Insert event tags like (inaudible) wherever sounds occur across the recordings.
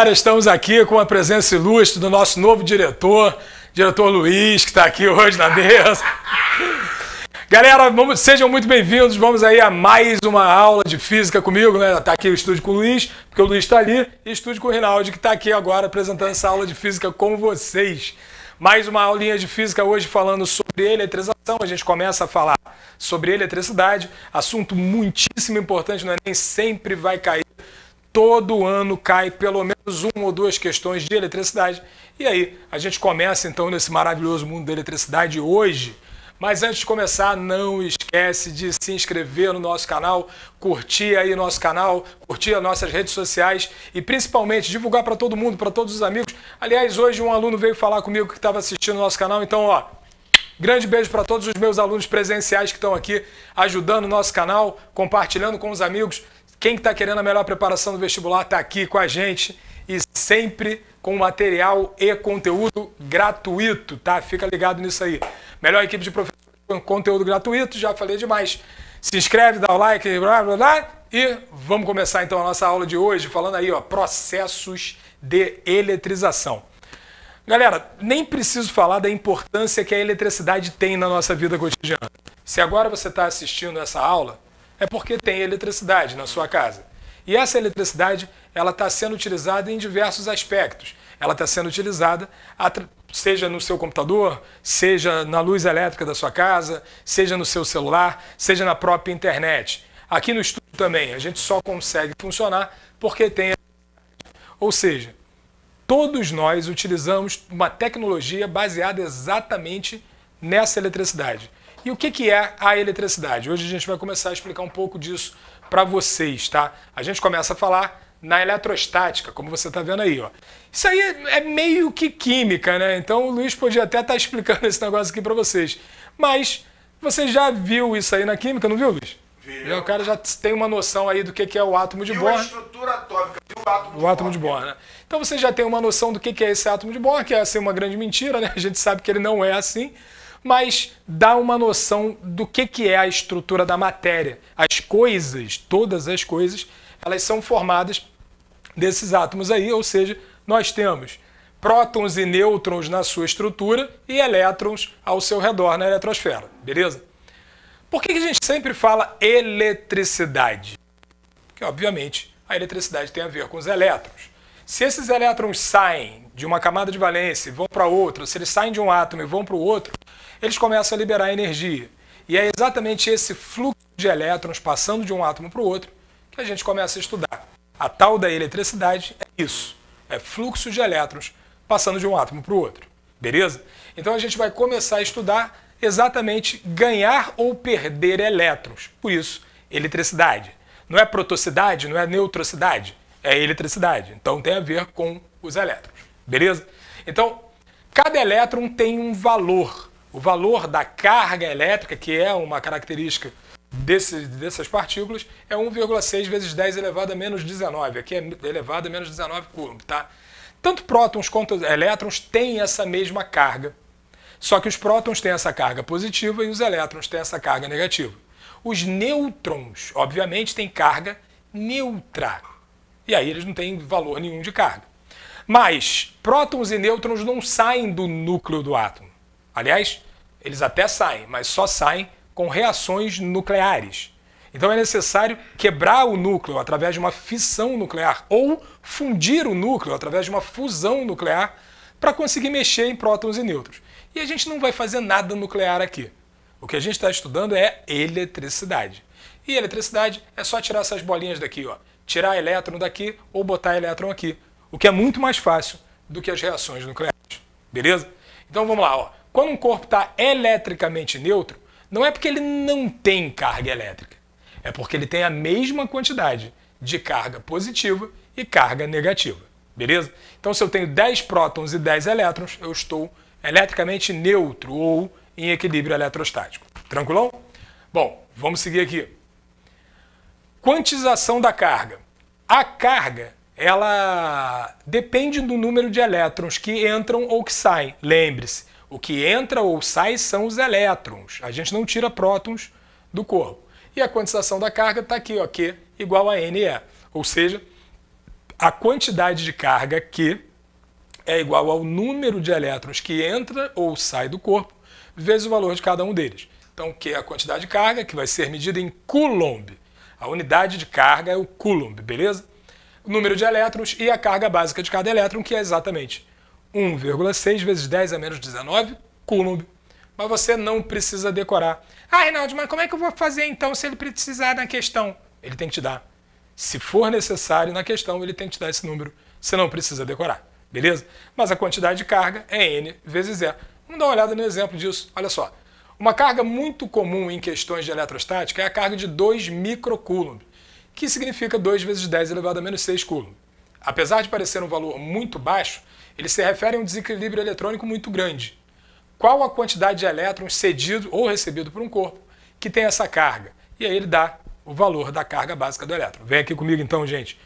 galera, estamos aqui com a presença ilustre do nosso novo diretor, diretor Luiz, que está aqui hoje na mesa. Galera, vamos, sejam muito bem-vindos. Vamos aí a mais uma aula de física comigo, né? Está aqui o estúdio com o Luiz, porque o Luiz está ali, e estúdio com o Rinaldi, que está aqui agora apresentando essa aula de física com vocês. Mais uma aulinha de física hoje falando sobre eletrização. A gente começa a falar sobre eletricidade, assunto muitíssimo importante, não é nem sempre vai cair Todo ano cai pelo menos uma ou duas questões de eletricidade. E aí, a gente começa então nesse maravilhoso mundo da eletricidade hoje. Mas antes de começar, não esquece de se inscrever no nosso canal, curtir aí nosso canal, curtir as nossas redes sociais e principalmente divulgar para todo mundo, para todos os amigos. Aliás, hoje um aluno veio falar comigo que estava assistindo o nosso canal, então ó, Grande beijo para todos os meus alunos presenciais que estão aqui ajudando o nosso canal, compartilhando com os amigos. Quem está querendo a melhor preparação do vestibular está aqui com a gente e sempre com material e conteúdo gratuito, tá? Fica ligado nisso aí. Melhor equipe de professores com conteúdo gratuito, já falei demais. Se inscreve, dá o like, blá blá blá. E vamos começar então a nossa aula de hoje falando aí, ó, processos de eletrização. Galera, nem preciso falar da importância que a eletricidade tem na nossa vida cotidiana. Se agora você está assistindo essa aula, é porque tem eletricidade na sua casa. E essa eletricidade ela está sendo utilizada em diversos aspectos. Ela está sendo utilizada seja no seu computador, seja na luz elétrica da sua casa, seja no seu celular, seja na própria internet. Aqui no estúdio também, a gente só consegue funcionar porque tem. Ou seja, todos nós utilizamos uma tecnologia baseada exatamente nessa eletricidade. E o que, que é a eletricidade? Hoje a gente vai começar a explicar um pouco disso para vocês, tá? A gente começa a falar na eletrostática, como você está vendo aí, ó. Isso aí é meio que química, né? Então o Luiz podia até estar tá explicando (laughs) esse negócio aqui para vocês. Mas você já viu isso aí na química, não viu, Luiz? Viu. É, o cara já tem uma noção aí do que é o átomo de viu Bohr. A estrutura atômica, viu o átomo, o de, átomo Bohr. de Bohr. Né? Então você já tem uma noção do que é esse átomo de Bohr, que é assim uma grande mentira, né? A gente sabe que ele não é assim mas dá uma noção do que, que é a estrutura da matéria. As coisas, todas as coisas, elas são formadas desses átomos aí, ou seja, nós temos prótons e nêutrons na sua estrutura e elétrons ao seu redor na eletrosfera, beleza? Por que, que a gente sempre fala eletricidade? Porque, obviamente, a eletricidade tem a ver com os elétrons. Se esses elétrons saem de uma camada de valência e vão para outra, se eles saem de um átomo e vão para o outro, eles começam a liberar energia. E é exatamente esse fluxo de elétrons passando de um átomo para o outro que a gente começa a estudar. A tal da eletricidade é isso, é fluxo de elétrons passando de um átomo para o outro. Beleza? Então a gente vai começar a estudar exatamente ganhar ou perder elétrons. Por isso, eletricidade. Não é protocidade, não é neutrocidade, é eletricidade. Então tem a ver com os elétrons. Beleza? Então, cada elétron tem um valor o valor da carga elétrica, que é uma característica dessas partículas, é 1,6 vezes 10 elevado a menos 19. Aqui é elevado a menos 19 coulomb, tá? Tanto prótons quanto elétrons têm essa mesma carga. Só que os prótons têm essa carga positiva e os elétrons têm essa carga negativa. Os nêutrons, obviamente, têm carga neutra. E aí eles não têm valor nenhum de carga. Mas prótons e nêutrons não saem do núcleo do átomo. Aliás, eles até saem, mas só saem com reações nucleares. Então é necessário quebrar o núcleo através de uma fissão nuclear ou fundir o núcleo através de uma fusão nuclear para conseguir mexer em prótons e nêutrons. E a gente não vai fazer nada nuclear aqui. O que a gente está estudando é eletricidade. E eletricidade é só tirar essas bolinhas daqui, ó. Tirar elétron daqui ou botar elétron aqui. O que é muito mais fácil do que as reações nucleares. Beleza? Então vamos lá, ó. Quando um corpo está eletricamente neutro, não é porque ele não tem carga elétrica, é porque ele tem a mesma quantidade de carga positiva e carga negativa. Beleza? Então, se eu tenho 10 prótons e 10 elétrons, eu estou eletricamente neutro ou em equilíbrio eletrostático. Tranquilão? Bom, vamos seguir aqui. Quantização da carga. A carga, ela depende do número de elétrons que entram ou que saem. Lembre-se, o que entra ou sai são os elétrons. A gente não tira prótons do corpo. E a quantização da carga está aqui, ó, Q igual a NE. Ou seja, a quantidade de carga Q é igual ao número de elétrons que entra ou sai do corpo, vezes o valor de cada um deles. Então, Q é a quantidade de carga, que vai ser medida em Coulomb. A unidade de carga é o Coulomb, beleza? O número de elétrons e a carga básica de cada elétron, que é exatamente 1,6 vezes 10 a menos 19 coulomb. Mas você não precisa decorar. Ah, Reinaldo, mas como é que eu vou fazer então se ele precisar na questão? Ele tem que te dar. Se for necessário na questão, ele tem que te dar esse número. Você não precisa decorar, beleza? Mas a quantidade de carga é n vezes e Vamos dar uma olhada no exemplo disso. Olha só. Uma carga muito comum em questões de eletrostática é a carga de 2 microcoulomb, que significa 2 vezes 10 elevado a menos 6 coulomb. Apesar de parecer um valor muito baixo, ele se refere a um desequilíbrio eletrônico muito grande. Qual a quantidade de elétrons cedido ou recebido por um corpo que tem essa carga? E aí ele dá o valor da carga básica do elétron. Vem aqui comigo então, gente.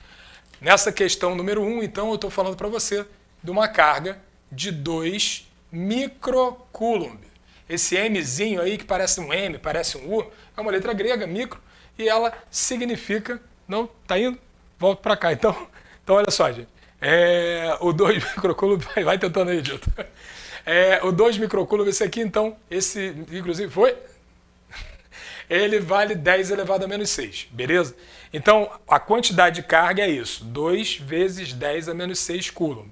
Nessa questão número 1, um, então, eu estou falando para você de uma carga de 2 microcoulomb. Esse Mzinho aí, que parece um M, parece um U, é uma letra grega, micro, e ela significa. Não? Tá indo? Volto para cá então. (laughs) Então, olha só, gente. É, o 2 (laughs) microcúlubes. Vai tentando aí, Dito. É, o 2 microcúlubes, esse aqui, então, esse, inclusive, foi? (laughs) Ele vale 10 elevado a menos 6, beleza? Então, a quantidade de carga é isso: 2 vezes 10 a menos 6 coulomb.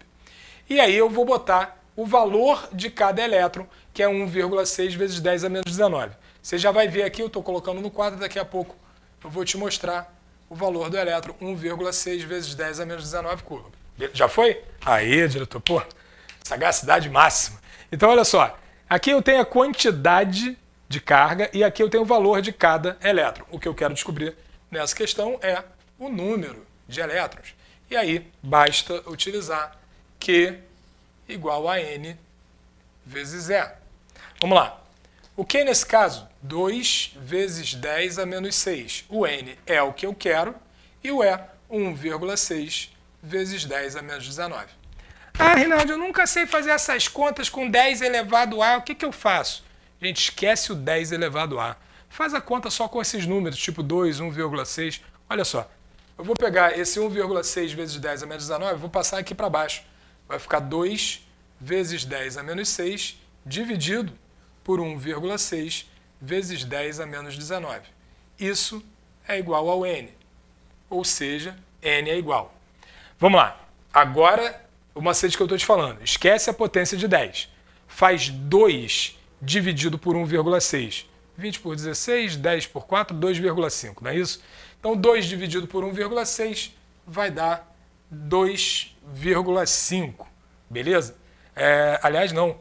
E aí eu vou botar o valor de cada elétron, que é 1,6 vezes 10 a menos 19. Você já vai ver aqui, eu estou colocando no quadro, daqui a pouco eu vou te mostrar o valor do elétron, 1,6 vezes 10 a menos 19 coulomb. Já foi? Aí, diretor, pô, sagacidade máxima. Então, olha só, aqui eu tenho a quantidade de carga e aqui eu tenho o valor de cada elétron. O que eu quero descobrir nessa questão é o número de elétrons. E aí, basta utilizar Q igual a N vezes E. Vamos lá. O Q nesse caso? 2 vezes 10 a menos 6. O N é o que eu quero e o E, 1,6 vezes 10 a menos 19. Ah, Rinaldo, eu nunca sei fazer essas contas com 10 elevado a. O que, que eu faço? Gente, esquece o 10 elevado a. Faz a conta só com esses números, tipo 2, 1,6. Olha só, eu vou pegar esse 1,6 vezes 10 a menos 19, e vou passar aqui para baixo. Vai ficar 2 vezes 10 a menos 6, dividido por 1,6 vezes 10 a menos 19. Isso é igual ao n, ou seja, n é igual Vamos lá. Agora, o macete que eu estou te falando. Esquece a potência de 10. Faz 2 dividido por 1,6. 20 por 16, 10 por 4, 2,5, não é isso? Então, 2 dividido por 1,6 vai dar 2,5, beleza? É, aliás, não.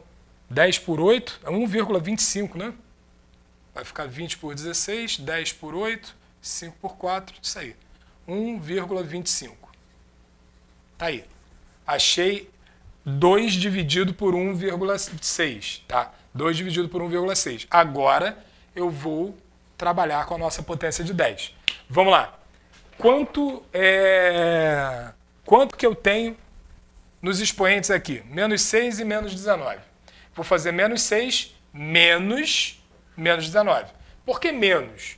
10 por 8 é 1,25, né? Vai ficar 20 por 16, 10 por 8, 5 por 4, isso aí. 1,25. Tá aí. Achei 2 dividido por 1,6, tá? 2 dividido por 1,6. Agora eu vou trabalhar com a nossa potência de 10. Vamos lá. Quanto é quanto que eu tenho nos expoentes aqui? Menos 6 e menos 19. Vou fazer menos 6 menos menos 19. Por que menos?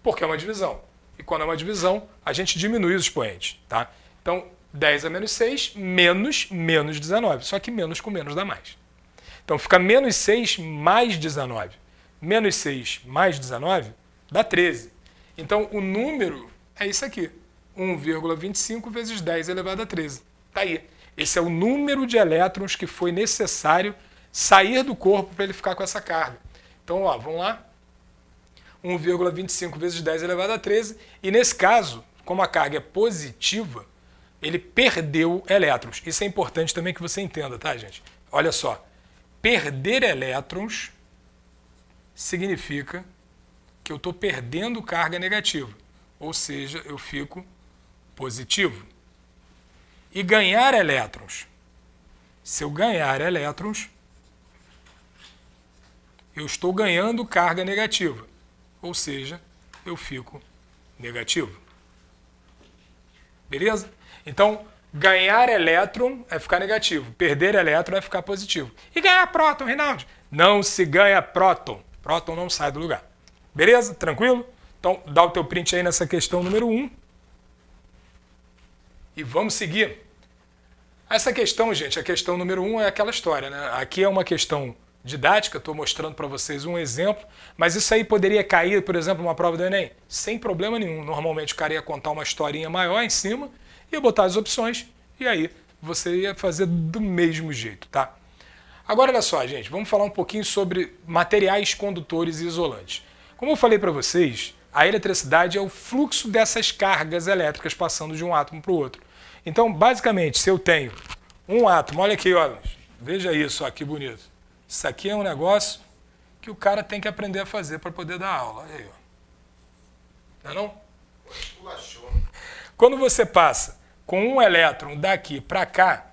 Porque é uma divisão. E quando é uma divisão, a gente diminui os expoentes, tá? Então, 10 a menos 6, menos menos 19. Só que menos com menos dá mais. Então fica menos 6 mais 19. Menos 6 mais 19 dá 13. Então o número é isso aqui. 1,25 vezes 10 elevado a 13. Está aí. Esse é o número de elétrons que foi necessário sair do corpo para ele ficar com essa carga. Então, ó, vamos lá. 1,25 vezes 10 elevado a 13. E nesse caso, como a carga é positiva, ele perdeu elétrons. Isso é importante também que você entenda, tá, gente? Olha só. Perder elétrons significa que eu estou perdendo carga negativa, ou seja, eu fico positivo. E ganhar elétrons. Se eu ganhar elétrons, eu estou ganhando carga negativa, ou seja, eu fico negativo. Beleza? Então, ganhar elétron é ficar negativo, perder elétron é ficar positivo. E ganhar próton, Rinaldi? Não se ganha próton. Próton não sai do lugar. Beleza? Tranquilo? Então, dá o teu print aí nessa questão número 1. Um. E vamos seguir. Essa questão, gente, a questão número 1 um é aquela história, né? Aqui é uma questão didática, estou mostrando para vocês um exemplo, mas isso aí poderia cair, por exemplo, numa prova do Enem, sem problema nenhum. Normalmente o cara ia contar uma historinha maior em cima ia botar as opções e aí você ia fazer do mesmo jeito, tá? Agora olha só, gente, vamos falar um pouquinho sobre materiais condutores e isolantes. Como eu falei para vocês, a eletricidade é o fluxo dessas cargas elétricas passando de um átomo para o outro. Então, basicamente, se eu tenho um átomo, olha aqui, olha, veja isso, aqui que bonito. Isso aqui é um negócio que o cara tem que aprender a fazer para poder dar aula. Olha aí, ó. Tá não é não? Quando você passa com um elétron daqui para cá,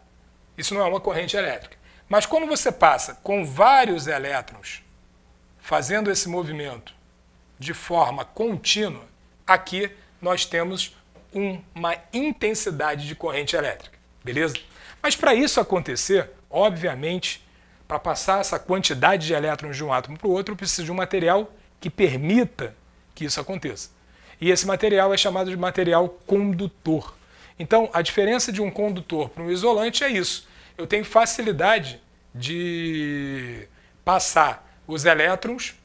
isso não é uma corrente elétrica. Mas quando você passa com vários elétrons fazendo esse movimento de forma contínua, aqui nós temos uma intensidade de corrente elétrica, beleza? Mas para isso acontecer, obviamente, para passar essa quantidade de elétrons de um átomo para o outro, eu preciso de um material que permita que isso aconteça. E esse material é chamado de material condutor. Então, a diferença de um condutor para um isolante é isso. Eu tenho facilidade de passar os elétrons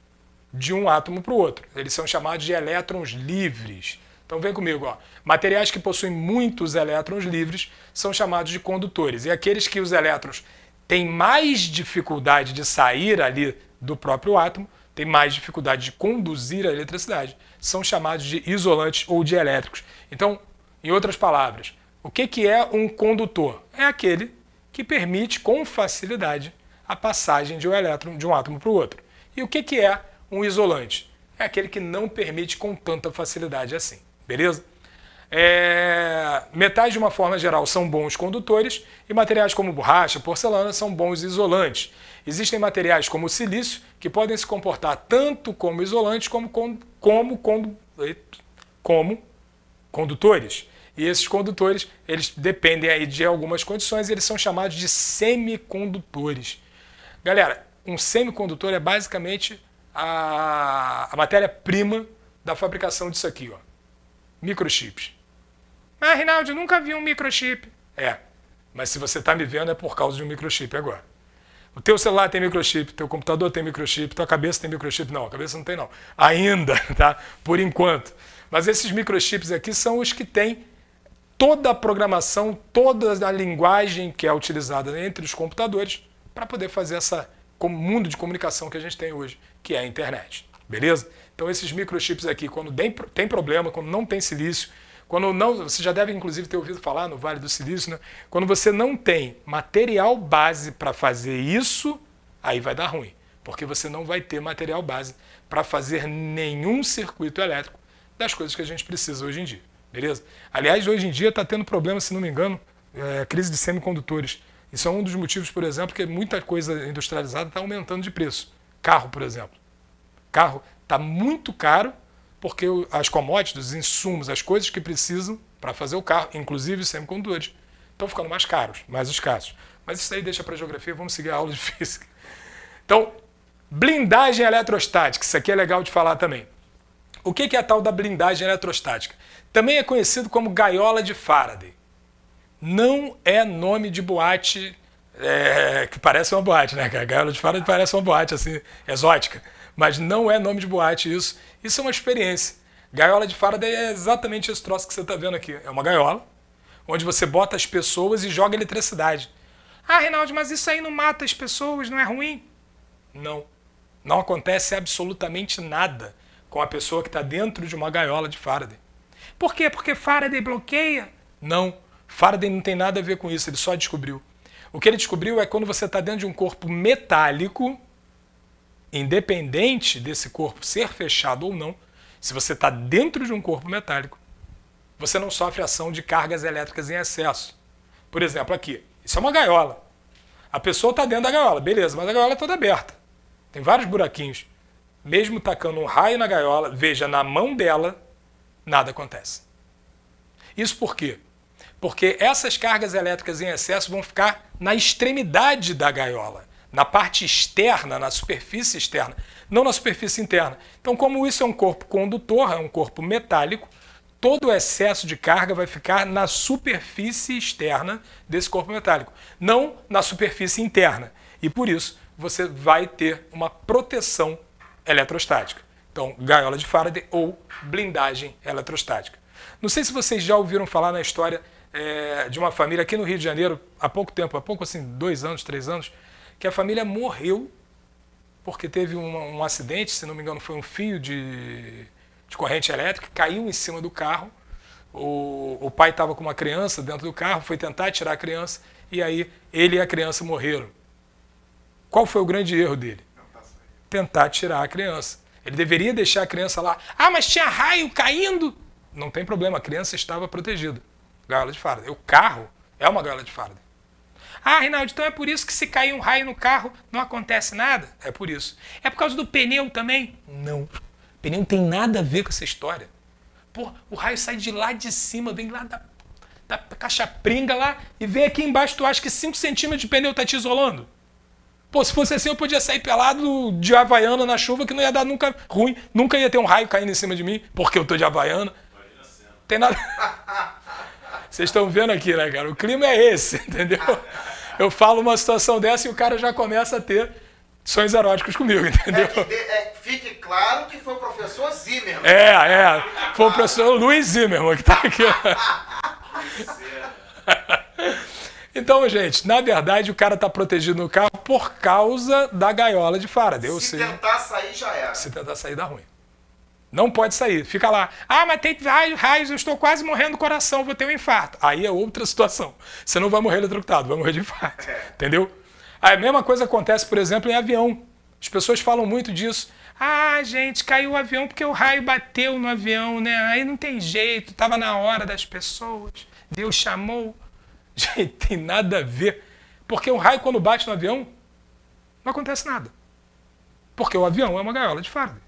de um átomo para o outro. Eles são chamados de elétrons livres. Então vem comigo, ó. Materiais que possuem muitos elétrons livres são chamados de condutores. E aqueles que os elétrons têm mais dificuldade de sair ali do próprio átomo, têm mais dificuldade de conduzir a eletricidade, são chamados de isolantes ou de elétricos. Então, em outras palavras, o que, que é um condutor? É aquele que permite com facilidade a passagem de um elétron de um átomo para o outro. E o que, que é um isolante? É aquele que não permite com tanta facilidade assim, beleza? É... Metais, de uma forma geral, são bons condutores e materiais como borracha, porcelana são bons isolantes. Existem materiais como o silício que podem se comportar tanto como isolantes como, como, como, como condutores. E esses condutores, eles dependem aí de algumas condições, eles são chamados de semicondutores. Galera, um semicondutor é basicamente a, a matéria-prima da fabricação disso aqui, ó. Microchips. Mas, ah, Rinaldo, nunca vi um microchip. É, mas se você está me vendo é por causa de um microchip agora. O teu celular tem microchip, teu computador tem microchip, tua cabeça tem microchip. Não, a cabeça não tem não. Ainda, (laughs) tá? Por enquanto. Mas esses microchips aqui são os que têm toda a programação, toda a linguagem que é utilizada entre os computadores para poder fazer essa mundo de comunicação que a gente tem hoje, que é a internet. Beleza? Então esses microchips aqui, quando tem problema, quando não tem silício, quando não, você já deve inclusive ter ouvido falar no Vale do Silício, né? quando você não tem material base para fazer isso, aí vai dar ruim, porque você não vai ter material base para fazer nenhum circuito elétrico das coisas que a gente precisa hoje em dia. Beleza? Aliás, hoje em dia está tendo problema, se não me engano, é, crise de semicondutores. Isso é um dos motivos, por exemplo, que muita coisa industrializada está aumentando de preço. Carro, por exemplo. Carro está muito caro porque as commodities, os insumos, as coisas que precisam para fazer o carro, inclusive os semicondutores, estão ficando mais caros, mais escassos. Mas isso aí deixa para geografia, vamos seguir a aula de (laughs) física. Então, blindagem eletrostática, isso aqui é legal de falar também. O que é a tal da blindagem eletrostática? Também é conhecido como gaiola de Faraday. Não é nome de boate é, que parece uma boate, né? A gaiola de Faraday parece uma boate assim exótica, mas não é nome de boate isso. Isso é uma experiência. Gaiola de Faraday é exatamente esse troço que você está vendo aqui. É uma gaiola onde você bota as pessoas e joga eletricidade. Ah, Reinaldo, mas isso aí não mata as pessoas, não é ruim? Não. Não acontece absolutamente nada com a pessoa que está dentro de uma gaiola de Faraday. Por quê? Porque Faraday bloqueia? Não. Faraday não tem nada a ver com isso, ele só descobriu. O que ele descobriu é quando você está dentro de um corpo metálico, independente desse corpo ser fechado ou não, se você está dentro de um corpo metálico, você não sofre ação de cargas elétricas em excesso. Por exemplo, aqui, isso é uma gaiola. A pessoa está dentro da gaiola, beleza, mas a gaiola é toda aberta. Tem vários buraquinhos. Mesmo tacando um raio na gaiola, veja, na mão dela, nada acontece. Isso por quê? Porque essas cargas elétricas em excesso vão ficar na extremidade da gaiola, na parte externa, na superfície externa, não na superfície interna. Então, como isso é um corpo condutor, é um corpo metálico, todo o excesso de carga vai ficar na superfície externa desse corpo metálico, não na superfície interna. E por isso você vai ter uma proteção eletrostática. Então, gaiola de Faraday ou blindagem eletrostática. Não sei se vocês já ouviram falar na história é, de uma família aqui no Rio de Janeiro, há pouco tempo, há pouco assim, dois anos, três anos, que a família morreu porque teve um, um acidente, se não me engano, foi um fio de, de corrente elétrica, caiu em cima do carro. O, o pai estava com uma criança dentro do carro, foi tentar tirar a criança e aí ele e a criança morreram. Qual foi o grande erro dele? Tentar tirar a criança. Ele deveria deixar a criança lá. Ah, mas tinha raio caindo. Não tem problema, a criança estava protegida. Gaiola de farda. O carro é uma gaiola de farda. Ah, Reinaldo, então é por isso que se cair um raio no carro não acontece nada? É por isso. É por causa do pneu também? Não. O pneu não tem nada a ver com essa história. Pô, o raio sai de lá de cima, vem lá da, da caixa pringa lá e vem aqui embaixo. Tu acha que 5 centímetros de pneu está te isolando? Pô, se fosse assim, eu podia sair pelado de Havaiana na chuva, que não ia dar nunca ruim, nunca ia ter um raio caindo em cima de mim, porque eu tô de Havaiana. Tem nada. (laughs) Vocês estão vendo aqui, né, cara? O clima é esse, (laughs) entendeu? Eu falo uma situação dessa e o cara já começa a ter sonhos eróticos comigo, (laughs) entendeu? É de, é, fique claro que foi o professor Zimmerman. Né? É, é. Foi o professor Luiz Zimmerman que tá aqui. Então, gente, na verdade o cara está protegido no carro por causa da gaiola de Faraday. Se tentar sair, já era. Se tentar sair, dá ruim. Não pode sair. Fica lá. Ah, mas tem raios, eu estou quase morrendo do coração, vou ter um infarto. Aí é outra situação. Você não vai morrer eletrocutado, vai morrer de infarto. É. Entendeu? A mesma coisa acontece, por exemplo, em avião. As pessoas falam muito disso. Ah, gente, caiu o avião porque o raio bateu no avião, né? Aí não tem jeito, estava na hora das pessoas. Deus chamou. Gente, (laughs) tem nada a ver. Porque um raio, quando bate no avião, não acontece nada. Porque o avião é uma gaiola de fardo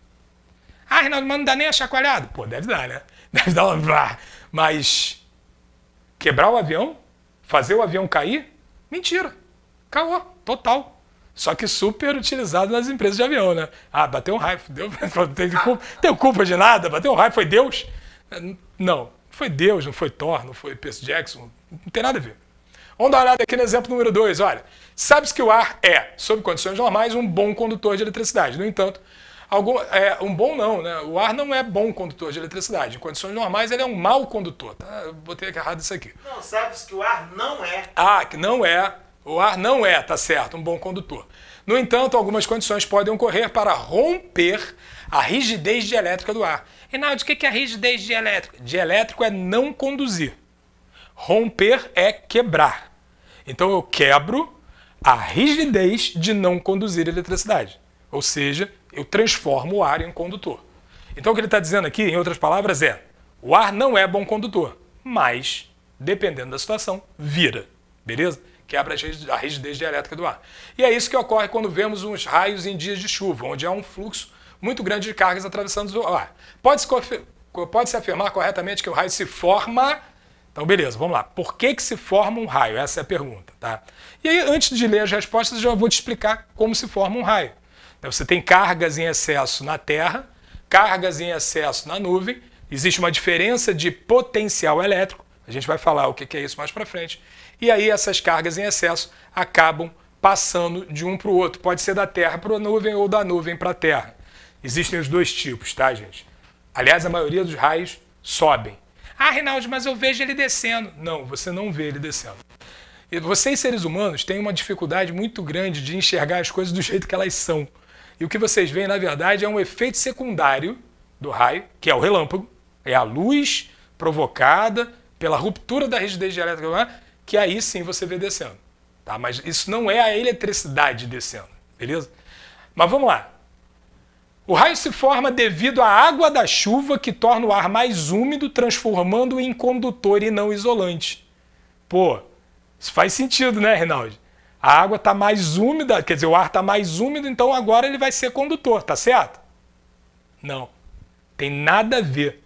Ah, Renato mas não dá nem a chacoalhada? Pô, deve dar, né? (laughs) Deve dar uma. Mas quebrar o avião, fazer o avião cair, mentira. Caô, total. Só que super utilizado nas empresas de avião, né? Ah, bateu um raio, deu, (laughs) teve ah. culpa, teve culpa de nada, bateu um raio, foi Deus. Não, foi Deus, não foi Thor, não foi Percy Jackson, não tem nada a ver. Vamos dar uma olhada aqui no exemplo número 2, olha. Sabe-se que o ar é, sob condições normais, um bom condutor de eletricidade. No entanto, algum, é, um bom não, né? O ar não é bom condutor de eletricidade. Em condições normais, ele é um mau condutor. Tá? botei errado isso aqui. Não, sabe-se que o ar não é. Ah, que não é. O ar não é, tá certo, um bom condutor. No entanto, algumas condições podem ocorrer para romper a rigidez dielétrica do ar. Reinaldo, o que é rigidez dielétrica? Dielétrico é não conduzir. Romper é quebrar. Então eu quebro a rigidez de não conduzir eletricidade. Ou seja, eu transformo o ar em condutor. Então o que ele está dizendo aqui, em outras palavras, é: o ar não é bom condutor, mas, dependendo da situação, vira. Beleza? Quebra a rigidez dielétrica do ar. E é isso que ocorre quando vemos uns raios em dias de chuva, onde há um fluxo muito grande de cargas atravessando o ar. Pode-se pode -se afirmar corretamente que o raio se forma então, beleza, vamos lá. Por que, que se forma um raio? Essa é a pergunta, tá? E aí, antes de ler as respostas, eu já vou te explicar como se forma um raio. Então, você tem cargas em excesso na Terra, cargas em excesso na nuvem, existe uma diferença de potencial elétrico, a gente vai falar o que é isso mais para frente, e aí essas cargas em excesso acabam passando de um para o outro. Pode ser da Terra para a nuvem ou da nuvem para a Terra. Existem os dois tipos, tá, gente? Aliás, a maioria dos raios sobem. Ah, Reinaldo, mas eu vejo ele descendo. Não, você não vê ele descendo. E vocês, seres humanos, têm uma dificuldade muito grande de enxergar as coisas do jeito que elas são. E o que vocês veem, na verdade, é um efeito secundário do raio, que é o relâmpago, é a luz provocada pela ruptura da rigidez elétrica, né? que aí sim você vê descendo. Tá? Mas isso não é a eletricidade descendo, beleza? Mas vamos lá. O raio se forma devido à água da chuva que torna o ar mais úmido, transformando-o em condutor e não isolante. Pô, isso faz sentido, né, Reinaldo? A água está mais úmida, quer dizer, o ar está mais úmido, então agora ele vai ser condutor, tá certo? Não, tem nada a ver.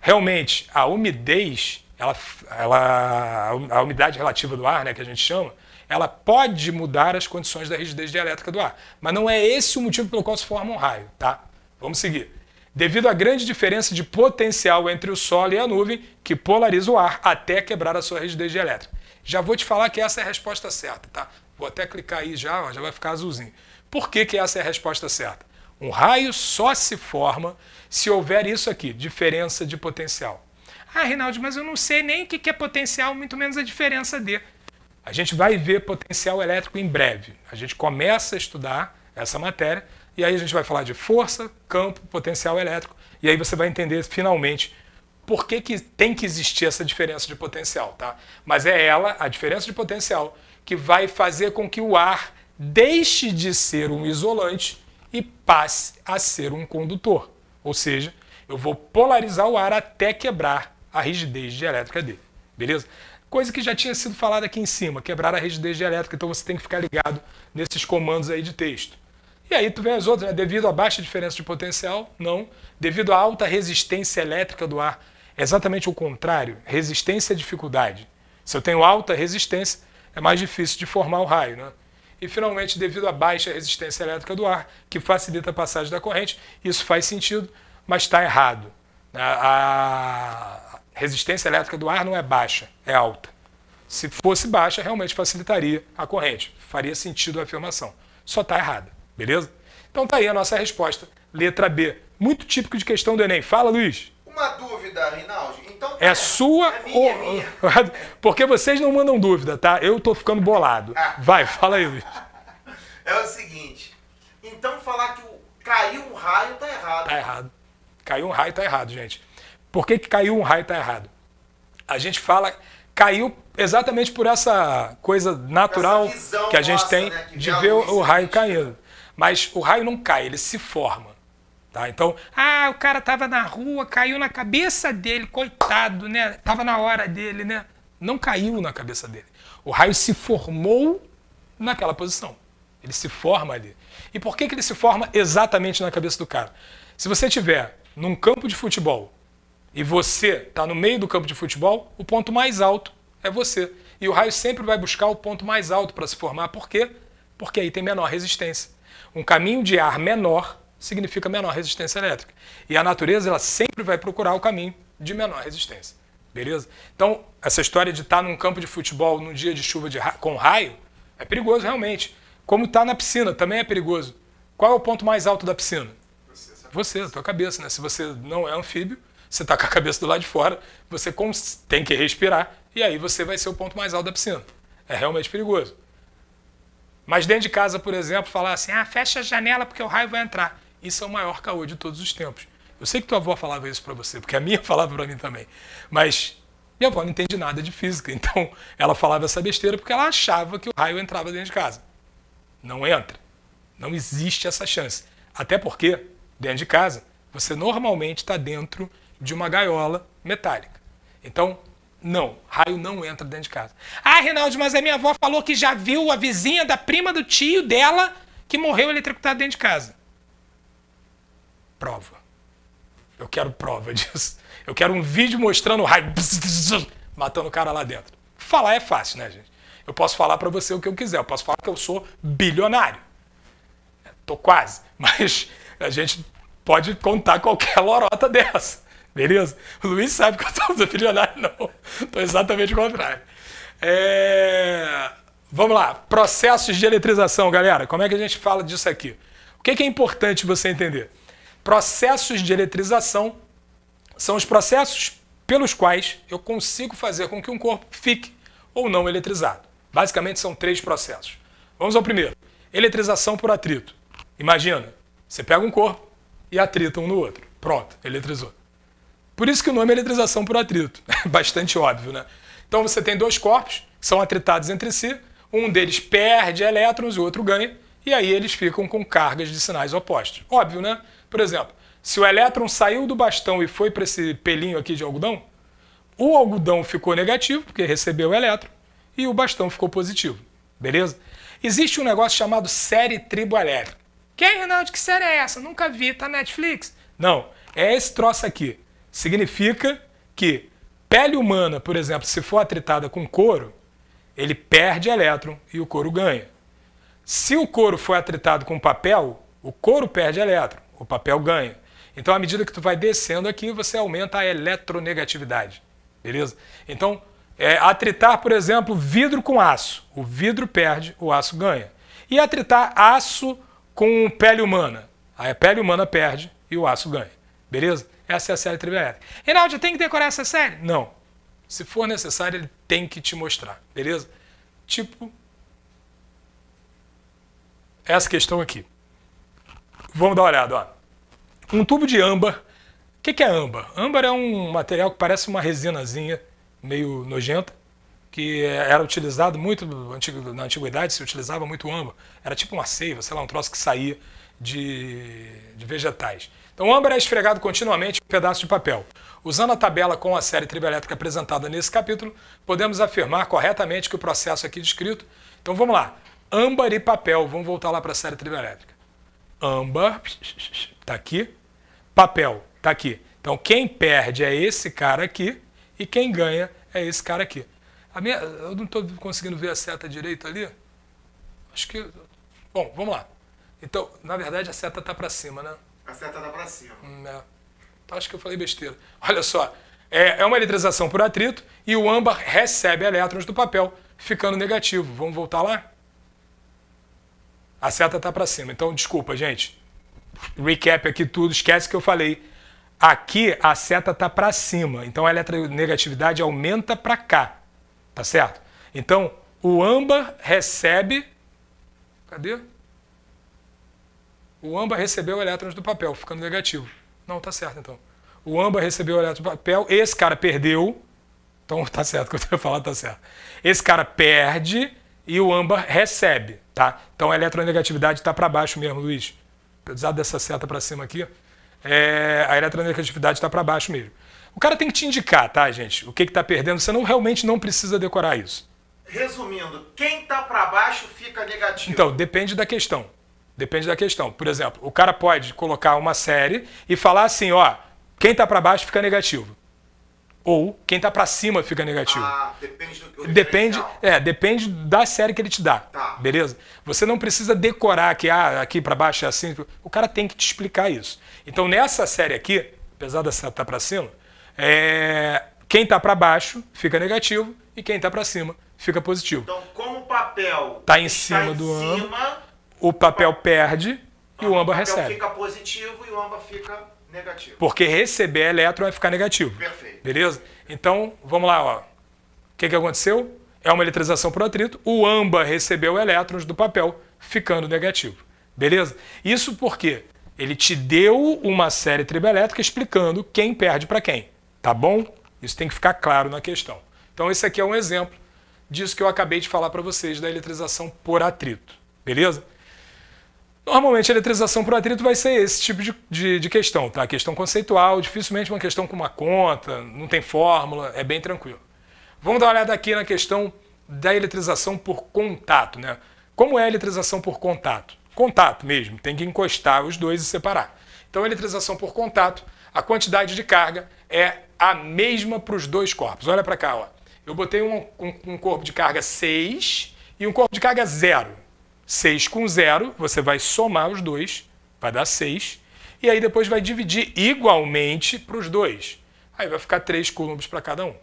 Realmente, a umidez, ela, ela, a umidade relativa do ar, né, que a gente chama, ela pode mudar as condições da rigidez dielétrica do ar, mas não é esse o motivo pelo qual se forma um raio, tá? Vamos seguir. Devido à grande diferença de potencial entre o solo e a nuvem, que polariza o ar até quebrar a sua rigidez dielétrica. Já vou te falar que essa é a resposta certa, tá? Vou até clicar aí já, ó, já vai ficar azulzinho. Por que, que essa é a resposta certa? Um raio só se forma se houver isso aqui, diferença de potencial. Ah, Reinaldo, mas eu não sei nem o que é potencial, muito menos a diferença de. A gente vai ver potencial elétrico em breve. A gente começa a estudar essa matéria e aí a gente vai falar de força, campo, potencial elétrico e aí você vai entender finalmente por que, que tem que existir essa diferença de potencial, tá? Mas é ela, a diferença de potencial, que vai fazer com que o ar deixe de ser um isolante e passe a ser um condutor. Ou seja, eu vou polarizar o ar até quebrar a rigidez dielétrica dele. Beleza? coisa que já tinha sido falada aqui em cima, quebrar a rigidez dielétrica, então você tem que ficar ligado nesses comandos aí de texto. E aí tu vem as outras, né? devido à baixa diferença de potencial, não. Devido à alta resistência elétrica do ar, é exatamente o contrário, resistência é dificuldade. Se eu tenho alta resistência, é mais difícil de formar o raio, né? E finalmente, devido à baixa resistência elétrica do ar, que facilita a passagem da corrente, isso faz sentido, mas está errado. Né? A, resistência elétrica do ar não é baixa, é alta. Se fosse baixa, realmente facilitaria a corrente. Faria sentido a afirmação. Só está errada, beleza? Então está aí a nossa resposta. Letra B. Muito típico de questão do Enem. Fala, Luiz. Uma dúvida, Rinaldi. Então, é, é sua é minha, ou. É minha. (laughs) Porque vocês não mandam dúvida, tá? Eu estou ficando bolado. Ah. Vai, fala aí, Luiz. (laughs) É o seguinte. Então falar que caiu um raio está errado. Está errado. Caiu um raio está errado, gente. Por que, que caiu um raio está errado? A gente fala, caiu exatamente por essa coisa natural essa que a gente nossa, tem né? de ver o, raio caindo. Mas o raio não cai, ele se forma. Tá? Então, ah, o cara estava na rua, caiu na cabeça dele, coitado, né? Tava na hora dele, né? Não caiu na cabeça dele. O raio se formou naquela posição. Ele se forma ali. E por que, que ele se forma exatamente na cabeça do cara? Se você tiver num campo de futebol e você está no meio do campo de futebol, o ponto mais alto é você. E o raio sempre vai buscar o ponto mais alto para se formar. Por quê? Porque aí tem menor resistência. Um caminho de ar menor significa menor resistência elétrica. E a natureza ela sempre vai procurar o caminho de menor resistência. Beleza? Então, essa história de estar tá num campo de futebol num dia de chuva de ra com raio é perigoso realmente. Como estar tá na piscina também é perigoso. Qual é o ponto mais alto da piscina? Você, a tua cabeça, né? Se você não é anfíbio, você está com a cabeça do lado de fora, você tem que respirar e aí você vai ser o ponto mais alto da piscina. É realmente perigoso. Mas dentro de casa, por exemplo, falar assim: ah, fecha a janela porque o raio vai entrar. Isso é o maior caô de todos os tempos. Eu sei que tua avó falava isso para você, porque a minha (laughs) falava para mim também. Mas minha avó não entende nada de física, (laughs) então ela falava essa besteira porque ela achava que o raio entrava dentro de casa. Não entra. Não existe essa chance. Até porque, dentro de casa, você normalmente está dentro de uma gaiola metálica. Então, não, raio não entra dentro de casa. Ah, Reinaldo, mas a minha avó falou que já viu a vizinha da prima do tio dela que morreu eletrocutada dentro de casa. Prova. Eu quero prova (laughs) disso. Eu quero um vídeo mostrando o raio matando o cara lá dentro. Falar é fácil, né, gente? Eu posso falar para você o que eu quiser. Eu posso falar que eu sou bilionário. Tô quase. (laughs) Mas a gente pode contar qualquer lorota (laughs) dessa. Beleza? O Luiz sabe que eu sou (laughs) bilionário, não. Estou exatamente o contrário. É... Vamos lá. Processos de eletrização, galera. Como é que a gente fala disso aqui? O que é importante você entender? Processos de eletrização são os processos pelos quais eu consigo fazer com que um corpo fique ou não eletrizado. Basicamente são três processos. Vamos ao primeiro. Eletrização por atrito. Imagina, você pega um corpo e atrita um no outro. Pronto, eletrizou. Por isso que o nome é eletrização por atrito. (laughs) Bastante óbvio, né? Então você tem dois corpos são atritados entre si, um deles perde elétrons, e o outro ganha, e aí eles ficam com cargas de sinais opostos. Óbvio, né? Por exemplo, se o elétron saiu do bastão e foi para esse pelinho aqui de algodão, o algodão ficou negativo, porque recebeu o elétron, e o bastão ficou positivo. Beleza? Existe um negócio chamado série triboelétrica. Quem, Reinaldo, que série é essa? Nunca vi, tá Netflix? Não, é esse troço aqui. Significa que pele humana, por exemplo, se for atritada com couro, ele perde elétron e o couro ganha. Se o couro for atritado com papel, o couro perde elétron, o papel ganha. Então, à medida que tu vai descendo aqui, você aumenta a eletronegatividade. Beleza? Então, é, atritar, por exemplo, vidro com aço. O vidro perde, o aço ganha. E atritar aço com pele humana. a pele humana perde e o aço ganha. Beleza? Essa é a série trivial. Reinaldo, tem que decorar essa série? Não. Se for necessário, ele tem que te mostrar, beleza? Tipo, essa questão aqui. Vamos dar uma olhada, ó. Um tubo de âmbar. O que, que é âmbar? Âmbar é um material que parece uma resinazinha meio nojenta, que era utilizado muito na antiguidade, se utilizava muito âmbar. Era tipo uma seiva, sei lá, um troço que saía de, de vegetais. Então, o âmbar é esfregado continuamente em um pedaço de papel. Usando a tabela com a série tribelétrica apresentada nesse capítulo, podemos afirmar corretamente que o processo aqui descrito. Então, vamos lá. Âmbar e papel. Vamos voltar lá para a série tribelétrica. Âmbar está aqui. Papel está aqui. Então, quem perde é esse cara aqui e quem ganha é esse cara aqui. A minha, eu não estou conseguindo ver a seta direito ali. Acho que. Bom, vamos lá. Então, na verdade, a seta está para cima, né? acertada para cima. Hum, é. Então, acho que eu falei besteira. Olha só, é, é uma eletrização por atrito e o âmbar recebe elétrons do papel, ficando negativo. Vamos voltar lá? A seta está para cima. Então, desculpa, gente. Recap aqui tudo, esquece que eu falei. Aqui a seta está para cima, então a eletronegatividade aumenta para cá, tá certo? Então, o âmbar recebe... Cadê? O âmbar recebeu elétrons do papel, ficando negativo. Não, tá certo então. O âmbar recebeu elétrons do papel, esse cara perdeu. Então tá certo, (laughs) o que eu tenho falado tá certo. Esse cara perde e o âmbar recebe, tá? Então a eletronegatividade está para baixo mesmo, Luiz. Apesar dessa seta para cima aqui, é, a eletronegatividade está para baixo mesmo. O cara tem que te indicar, tá, gente? O que está perdendo. Você não realmente não precisa decorar isso. Resumindo, quem está para baixo fica negativo. Então, depende da questão. Depende da questão. Por exemplo, o cara pode colocar uma série e falar assim, ó, quem tá para baixo fica negativo. Ou quem tá para cima fica negativo. Ah, depende do depende, é, depende da série que ele te dá. Tá. Beleza? Você não precisa decorar que ah, aqui para baixo é assim, o cara tem que te explicar isso. Então nessa série aqui, apesar dessa tá para cima, é, quem tá para baixo fica negativo e quem tá para cima fica positivo. Então, como o papel tá em cima do cima, ano, o papel perde e o âmbar ah, recebe. O papel fica positivo e o âmbar fica negativo. Porque receber elétron vai ficar negativo. Perfeito. Beleza? Então, vamos lá. O que, que aconteceu? É uma eletrização por atrito. O âmbar recebeu elétrons do papel, ficando negativo. Beleza? Isso porque ele te deu uma série tribelétrica explicando quem perde para quem. Tá bom? Isso tem que ficar claro na questão. Então, esse aqui é um exemplo disso que eu acabei de falar para vocês da eletrização por atrito. Beleza? Normalmente, a eletrização por atrito vai ser esse tipo de, de, de, questão, tá? Questão conceitual, dificilmente uma questão com uma conta, não tem fórmula, é bem tranquilo. Vamos dar uma olhada aqui na questão da eletrização por contato, né? Como é a eletrização por contato? Contato mesmo, tem que encostar os dois e separar. Então, a eletrização por contato, a quantidade de carga é a mesma para os dois corpos. Olha para cá, ó. Eu botei um, um, um corpo de carga 6 e um corpo de carga 0. 6 com 0, você vai somar os dois, vai dar 6, e aí depois vai dividir igualmente para os dois. Aí vai ficar 3 coulombs para cada um.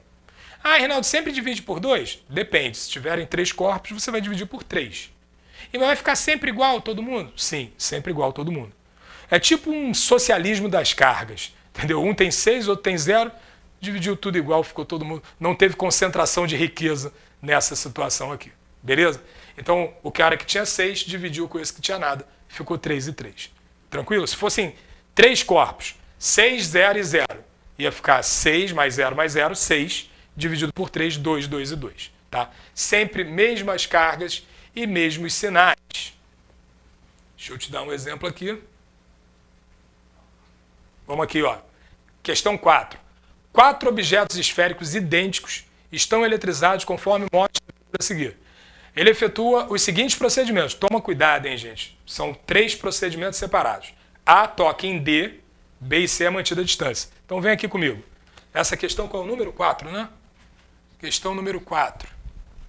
Ah, Reinaldo, sempre divide por 2? Depende, se tiverem 3 corpos, você vai dividir por 3. E vai ficar sempre igual todo mundo? Sim, sempre igual todo mundo. É tipo um socialismo das cargas, entendeu? Um tem 6, outro tem 0, dividiu tudo igual, ficou todo mundo. Não teve concentração de riqueza nessa situação aqui. Beleza? Então, o cara que tinha seis dividiu com esse que tinha nada, ficou três e três. Tranquilo? Se fossem três corpos, seis, zero e zero, ia ficar seis mais zero mais zero, seis, dividido por três, dois, dois e dois. Tá? Sempre mesmas cargas e mesmos sinais. Deixa eu te dar um exemplo aqui. Vamos aqui, ó. Questão 4. Quatro objetos esféricos idênticos estão eletrizados conforme mostra a seguir. Ele efetua os seguintes procedimentos. Toma cuidado, hein, gente? São três procedimentos separados. A toca em D, B e C é mantida a distância. Então vem aqui comigo. Essa questão qual é o número 4, né? Questão número 4.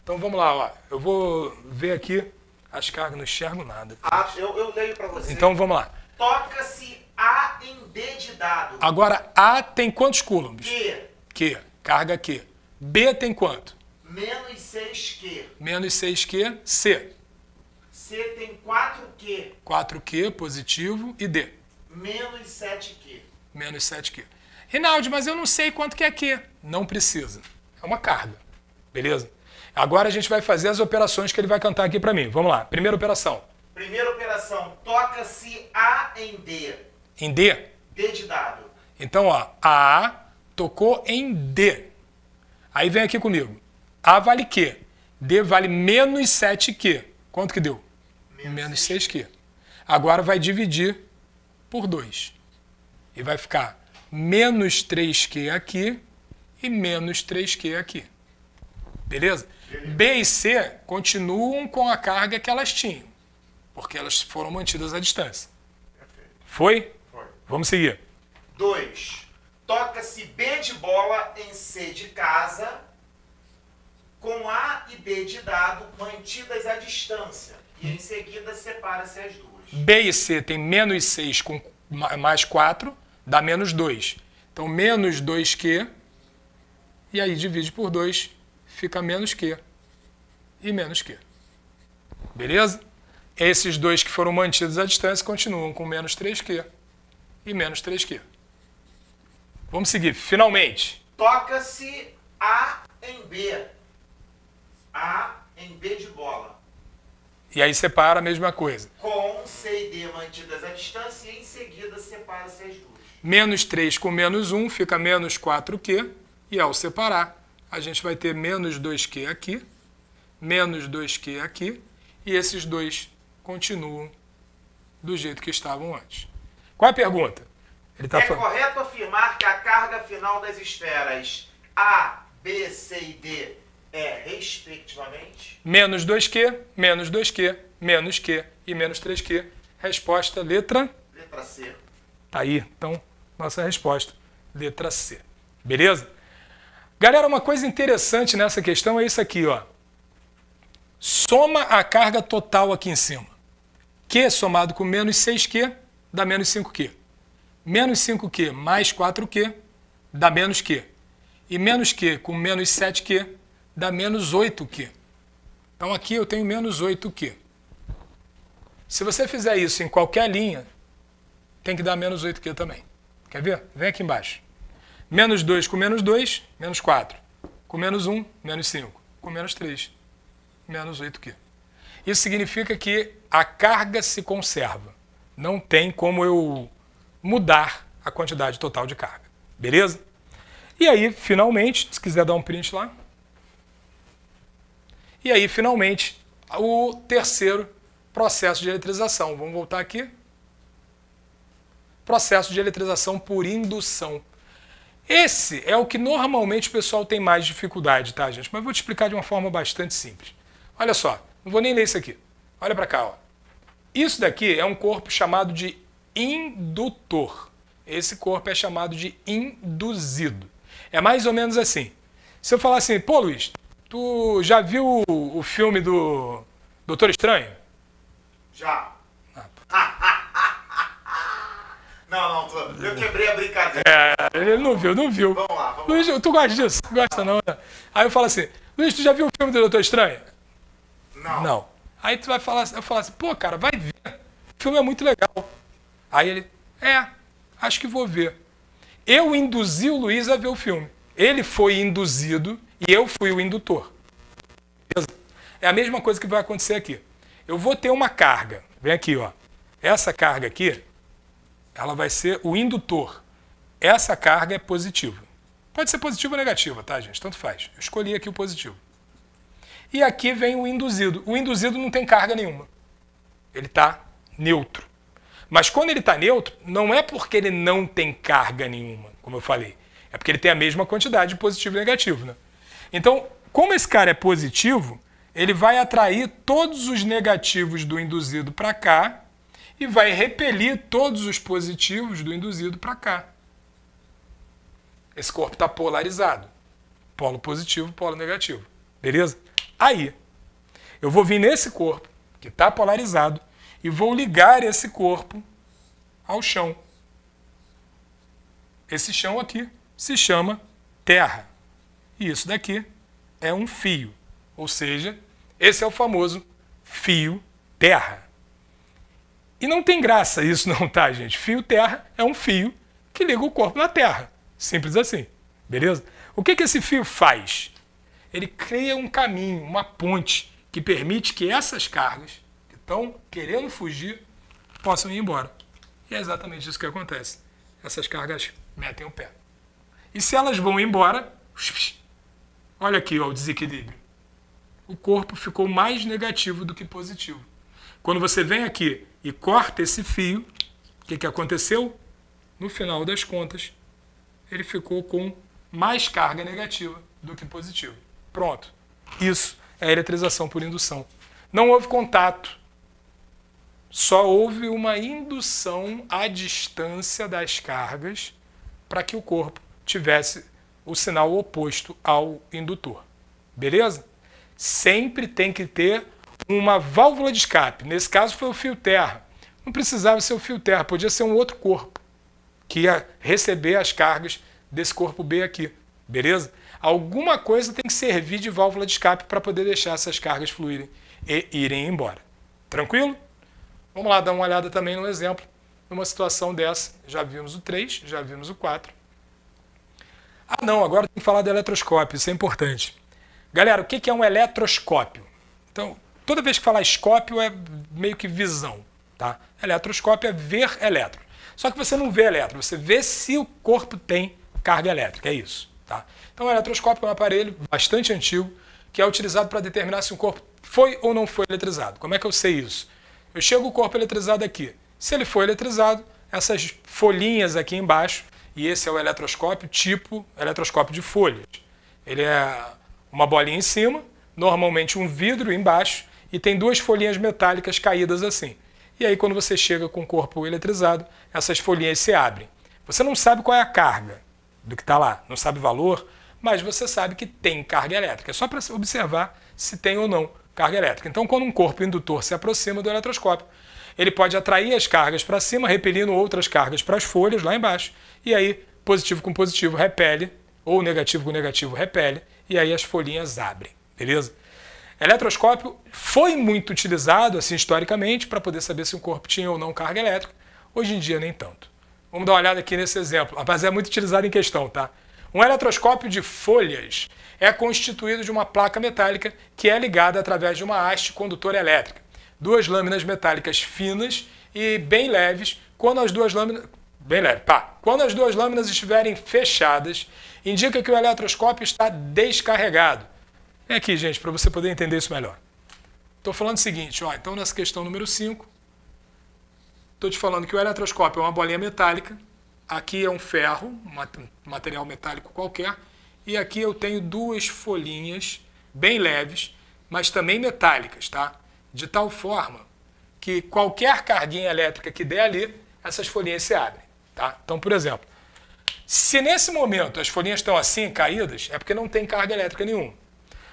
Então vamos lá, ó. Eu vou ver aqui as cargas, não enxergo nada. Ah, eu, eu leio para você. Então vamos lá. Toca-se A em D de dado. Agora, A tem quantos coulombs? Q. Q. Carga Q. B tem quanto? Menos 6Q. Menos 6Q, C. C tem 4Q. 4Q positivo e D. Menos 7Q. Menos 7Q. Rinaldi, mas eu não sei quanto que é Q. Não precisa. É uma carga. Beleza? Agora a gente vai fazer as operações que ele vai cantar aqui para mim. Vamos lá. Primeira operação. Primeira operação. Toca-se A em D. Em D? D de dado. Então, ó. A tocou em D. Aí vem aqui comigo. A vale Q. D vale menos 7Q. Quanto que deu? Menos, menos 6Q. Agora vai dividir por 2. E vai ficar menos 3Q aqui e menos 3Q aqui. Beleza? B e C continuam com a carga que elas tinham, porque elas foram mantidas à distância. Foi? Foi. Vamos seguir. 2. Toca-se B de bola em C de casa com A e B de dado mantidas à distância. E em seguida separa-se as duas. B e C tem menos 6 com mais 4, dá menos 2. Então, menos 2Q, e aí divide por 2, fica menos Q e menos Q. Beleza? Esses dois que foram mantidos à distância continuam com menos 3Q e menos 3Q. Vamos seguir. Finalmente. Toca-se A em B a em B de bola. E aí separa a mesma coisa. Com C e D mantidas à distância e em seguida separa-se as duas. Menos 3 com menos 1 fica menos 4Q. E ao separar, a gente vai ter menos 2Q aqui, menos 2Q aqui. E esses dois continuam do jeito que estavam antes. Qual é a pergunta? Ele tá é falando... correto afirmar que a carga final das esferas A, B, C e D é, respectivamente? Menos 2Q, menos 2Q, menos Q e menos 3Q. Resposta, letra? Letra C. Tá aí, então, nossa resposta, letra C. Beleza? Galera, uma coisa interessante nessa questão é isso aqui, ó. Soma a carga total aqui em cima. Q somado com menos 6Q dá menos 5Q. Menos 5Q mais 4Q dá menos Q. E menos Q com menos 7Q dá menos 8Q. Então aqui eu tenho menos 8Q. Se você fizer isso em qualquer linha, tem que dar menos 8Q também. Quer ver? Vem aqui embaixo. Menos 2 com menos 2, menos 4. Com menos 1, menos 5. Com menos 3, menos 8Q. Isso significa que a carga se conserva. Não tem como eu mudar a quantidade total de carga. Beleza? E aí, finalmente, se quiser dar um print lá, e aí, finalmente, o terceiro processo de eletrização. Vamos voltar aqui. Processo de eletrização por indução. Esse é o que normalmente o pessoal tem mais dificuldade, tá, gente? Mas vou te explicar de uma forma bastante simples. Olha só, não vou nem ler isso aqui. Olha para cá, ó. Isso daqui é um corpo chamado de indutor. Esse corpo é chamado de induzido. É mais ou menos assim. Se eu falar assim, pô, Luiz, Tu já viu o filme do Doutor Estranho? Já. (laughs) Não, não, eu quebrei a brincadeira. É, ele não viu, não viu. Vamos lá, vamos Luiz, tu gosta disso? Não gosta não, né? Aí eu falo assim, Luiz, tu já viu o filme do Doutor Estranho? Não. Não. Aí tu vai falar assim, eu falo assim, pô, cara, vai ver. O filme é muito legal. Aí ele, é, acho que vou ver. Eu induzi o Luiz a ver o filme. Ele foi induzido e eu fui o indutor. É a mesma coisa que vai acontecer aqui. Eu vou ter uma carga. Vem aqui, ó. Essa carga aqui, ela vai ser o indutor. Essa carga é positiva. Pode ser positiva ou negativa, tá, gente? Tanto faz. Eu escolhi aqui o positivo. E aqui vem o induzido. O induzido não tem carga nenhuma. Ele está neutro. Mas quando ele está neutro, não é porque ele não tem carga nenhuma, como eu falei. É porque ele tem a mesma quantidade de positivo e negativo. Né? Então, como esse cara é positivo, ele vai atrair todos os negativos do induzido para cá e vai repelir todos os positivos do induzido para cá. Esse corpo está polarizado. Polo positivo, polo negativo. Beleza? Aí, eu vou vir nesse corpo, que está polarizado, e vou ligar esse corpo ao chão. Esse chão aqui se chama terra. E isso daqui é um fio, ou seja, esse é o famoso fio terra. E não tem graça isso (laughs) não, tá, gente? Fio terra é um fio que liga o corpo na terra. Simples assim, beleza? O que, que esse fio faz? Ele cria um caminho, uma ponte, que permite que essas cargas que estão querendo fugir possam ir embora. E é exatamente isso que acontece. Essas cargas metem o pé. E se elas vão embora, (laughs) Olha aqui ó, o desequilíbrio. O corpo ficou mais negativo do que positivo. Quando você vem aqui e corta esse fio, o que, que aconteceu? No final das contas, ele ficou com mais carga negativa do que positiva. Pronto. Isso é eletrização por indução. Não houve contato. Só houve uma indução à distância das cargas para que o corpo tivesse o sinal oposto ao indutor. Beleza? Sempre tem que ter uma válvula de escape. Nesse caso foi o fio terra. Não precisava ser o fio terra, podia ser um outro corpo que ia receber as cargas desse corpo B aqui. Beleza? Alguma coisa tem que servir de válvula de escape para poder deixar essas cargas fluírem e irem embora. Tranquilo? Vamos lá dar uma olhada também no exemplo. Numa situação dessa, já vimos o 3, já vimos o 4. Ah, não, agora tem que falar do eletroscópio, isso é importante. Galera, o que é um eletroscópio? Então, toda vez que falar escópio é meio que visão, tá? Eletroscópio é ver elétron. Só que você não vê elétron, você vê se o corpo tem carga elétrica, é isso, tá? Então, o eletroscópio é um aparelho bastante antigo que é utilizado para determinar se um corpo foi ou não foi eletrizado. Como é que eu sei isso? Eu chego o corpo eletrizado aqui. Se ele foi eletrizado, essas folhinhas aqui embaixo e esse é o eletroscópio tipo eletroscópio de folhas. Ele é uma bolinha em cima, normalmente um vidro embaixo, e tem duas folhinhas metálicas caídas assim. E aí, quando você chega com o corpo eletrizado, essas folhinhas se abrem. Você não sabe qual é a carga do que está lá, não sabe o valor, mas você sabe que tem carga elétrica. É só para observar se tem ou não carga elétrica. Então, quando um corpo indutor se aproxima do eletroscópio, ele pode atrair as cargas para cima, repelindo outras cargas para as folhas lá embaixo. E aí, positivo com positivo repele, ou negativo com negativo repele, e aí as folhinhas abrem, beleza? Eletroscópio foi muito utilizado, assim, historicamente, para poder saber se um corpo tinha ou não carga elétrica. Hoje em dia, nem tanto. Vamos dar uma olhada aqui nesse exemplo, Rapaz, é muito utilizado em questão, tá? Um eletroscópio de folhas é constituído de uma placa metálica que é ligada através de uma haste condutora elétrica duas lâminas metálicas finas e bem leves. Quando as duas lâminas bem leve, pá. Quando as duas lâminas estiverem fechadas, indica que o eletroscópio está descarregado. Vem aqui, gente, para você poder entender isso melhor. Estou falando o seguinte, ó, então nessa questão número 5, estou te falando que o eletroscópio é uma bolinha metálica, aqui é um ferro, um material metálico qualquer, e aqui eu tenho duas folhinhas bem leves, mas também metálicas, tá? de tal forma que qualquer carguinha elétrica que der ali, essas folhinhas se abrem. Tá? Então, por exemplo, se nesse momento as folhinhas estão assim, caídas, é porque não tem carga elétrica nenhuma.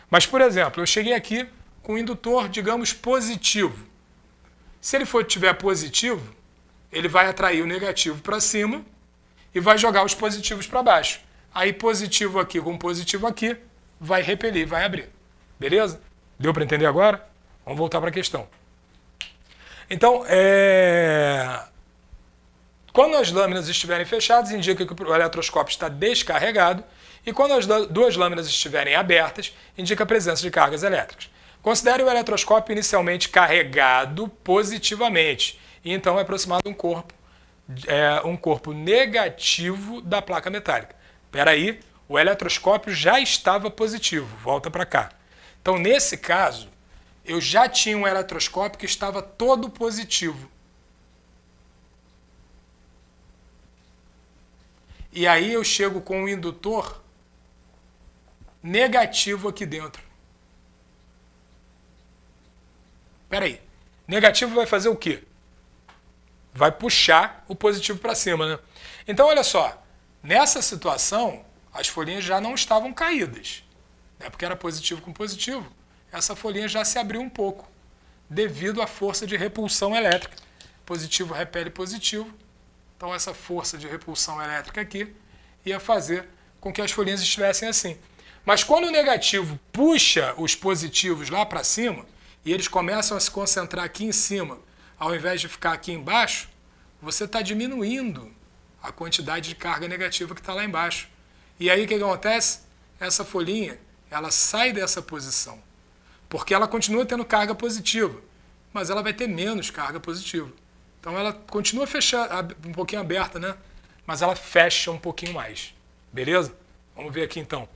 Mas, por exemplo, eu cheguei aqui com o indutor, digamos, positivo. Se ele for tiver positivo, ele vai atrair o negativo para cima e vai jogar os positivos para baixo. Aí positivo aqui com positivo aqui, vai repelir, vai abrir. Beleza? Deu para entender agora? Vamos voltar para a questão. Então, é... quando as lâminas estiverem fechadas, indica que o eletroscópio está descarregado, e quando as duas lâminas estiverem abertas, indica a presença de cargas elétricas. Considere o eletroscópio inicialmente carregado positivamente, e então é aproximado um corpo, é, um corpo negativo da placa metálica. Espera aí, o eletroscópio já estava positivo, volta para cá. Então, nesse caso, eu já tinha um eletroscópio que estava todo positivo. E aí eu chego com um indutor negativo aqui dentro. Peraí, negativo vai fazer o quê? Vai puxar o positivo para cima, né? Então, olha só, nessa situação, as folhinhas já não estavam caídas, né? porque era positivo com positivo essa folhinha já se abriu um pouco, devido à força de repulsão elétrica. Positivo repele positivo, então essa força de repulsão elétrica aqui ia fazer com que as folhinhas estivessem assim. Mas quando o negativo puxa os positivos lá para cima, e eles começam a se concentrar aqui em cima, ao invés de ficar aqui embaixo, você está diminuindo a quantidade de carga negativa que está lá embaixo. E aí o que acontece? Essa folhinha, ela sai dessa posição porque ela continua tendo carga positiva, mas ela vai ter menos carga positiva. Então ela continua fechada, um pouquinho aberta, né? Mas ela fecha um pouquinho mais. Beleza? Vamos ver aqui então.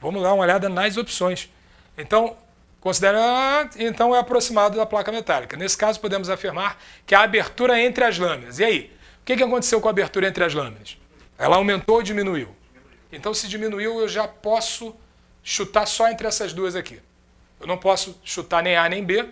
Vamos dar uma olhada nas opções. Então, considera então é aproximado da placa metálica. Nesse caso, podemos afirmar que a abertura entre as lâminas. E aí? O que, que aconteceu com a abertura entre as lâminas? Ela aumentou ou diminuiu? Então, se diminuiu, eu já posso chutar só entre essas duas aqui. Eu não posso chutar nem A nem B,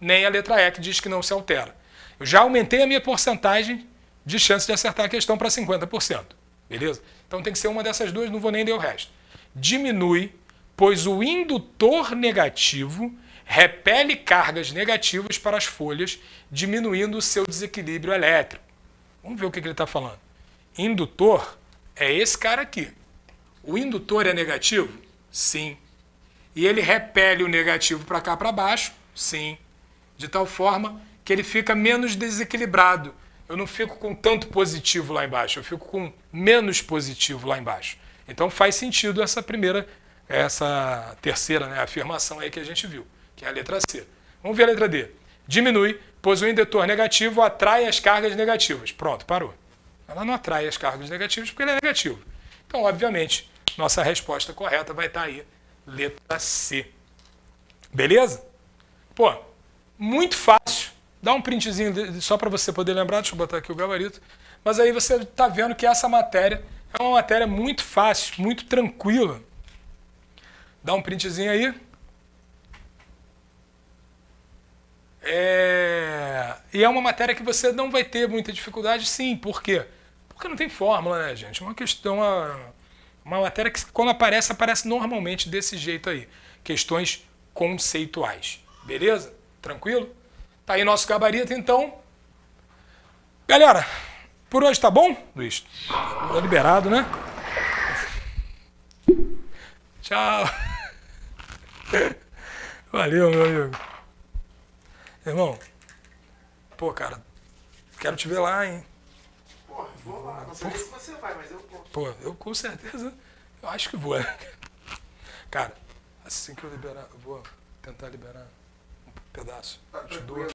nem a letra E, que diz que não se altera. Eu já aumentei a minha porcentagem de chance de acertar a questão para 50%. Beleza? Então tem que ser uma dessas duas, não vou nem ler o resto. Diminui, pois o indutor negativo repele cargas negativas para as folhas, diminuindo o seu desequilíbrio elétrico. Vamos ver o que ele está falando. Indutor é esse cara aqui. O indutor é negativo? Sim e ele repele o negativo para cá para baixo, sim, de tal forma que ele fica menos desequilibrado. Eu não fico com tanto positivo lá embaixo, eu fico com menos positivo lá embaixo. Então faz sentido essa primeira, essa terceira né, afirmação aí que a gente viu, que é a letra C. Vamos ver a letra D. Diminui, pois o indutor negativo atrai as cargas negativas. Pronto, parou. Ela não atrai as cargas negativas porque ele é negativo. Então, obviamente, nossa resposta correta vai estar aí letra C. Beleza? Pô, muito fácil. Dá um printzinho só para você poder lembrar. Deixa eu botar aqui o gabarito. Mas aí você está vendo que essa matéria é uma matéria muito fácil, muito tranquila. Dá um printzinho aí. É... E é uma matéria que você não vai ter muita dificuldade, sim. Por quê? Porque não tem fórmula, né, gente? É uma questão. A uma matéria que, quando aparece, aparece normalmente desse jeito aí. Questões conceituais. Beleza? Tranquilo? Tá aí nosso gabarito, então. Galera, por hoje tá bom, Luiz? Tá liberado, né? Tchau. (laughs) Valeu, meu amigo. Irmão, pô, cara, quero te ver lá, hein? Porra, vou lá. Não sei se você vai, mas eu Pô, eu com certeza, eu acho que vou. Né? Cara, assim que eu liberar, eu vou tentar liberar um pedaço. Te dou.